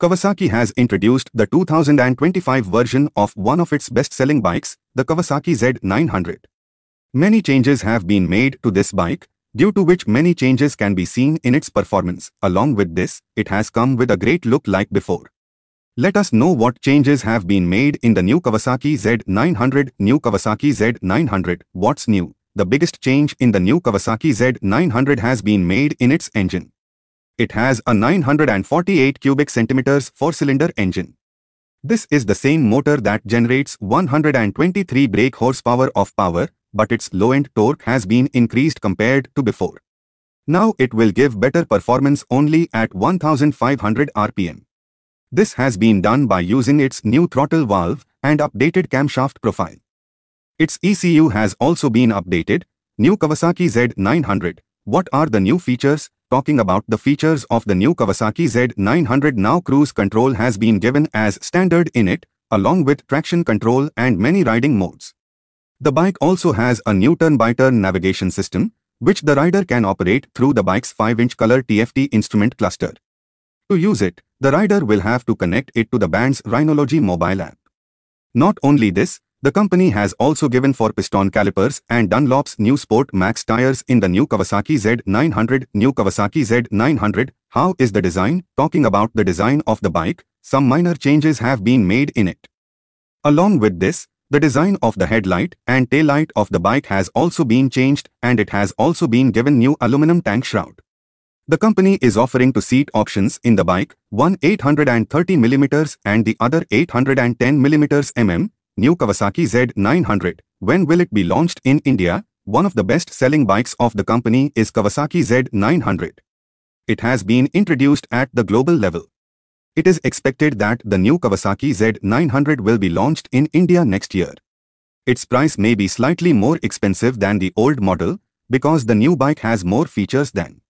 Kawasaki has introduced the 2025 version of one of its best-selling bikes, the Kawasaki Z900. Many changes have been made to this bike, due to which many changes can be seen in its performance. Along with this, it has come with a great look like before. Let us know what changes have been made in the new Kawasaki Z900. New Kawasaki Z900, what's new? The biggest change in the new Kawasaki Z900 has been made in its engine. It has a 948 cubic centimeters four-cylinder engine. This is the same motor that generates 123 brake horsepower of power, but its low-end torque has been increased compared to before. Now it will give better performance only at 1500 rpm. This has been done by using its new throttle valve and updated camshaft profile. Its ECU has also been updated, new Kawasaki Z900. What are the new features? Talking about the features of the new Kawasaki Z900 now cruise control has been given as standard in it, along with traction control and many riding modes. The bike also has a new turn-by-turn navigation system, which the rider can operate through the bike's 5-inch color TFT instrument cluster. To use it, the rider will have to connect it to the band's Rhinology mobile app. Not only this, the company has also given for piston calipers and Dunlop's new Sport Max tires in the new Kawasaki Z900. New Kawasaki Z900, how is the design? Talking about the design of the bike, some minor changes have been made in it. Along with this, the design of the headlight and taillight of the bike has also been changed and it has also been given new aluminum tank shroud. The company is offering two seat options in the bike, one 830mm and the other 810mm mm new Kawasaki Z900. When will it be launched in India? One of the best-selling bikes of the company is Kawasaki Z900. It has been introduced at the global level. It is expected that the new Kawasaki Z900 will be launched in India next year. Its price may be slightly more expensive than the old model because the new bike has more features than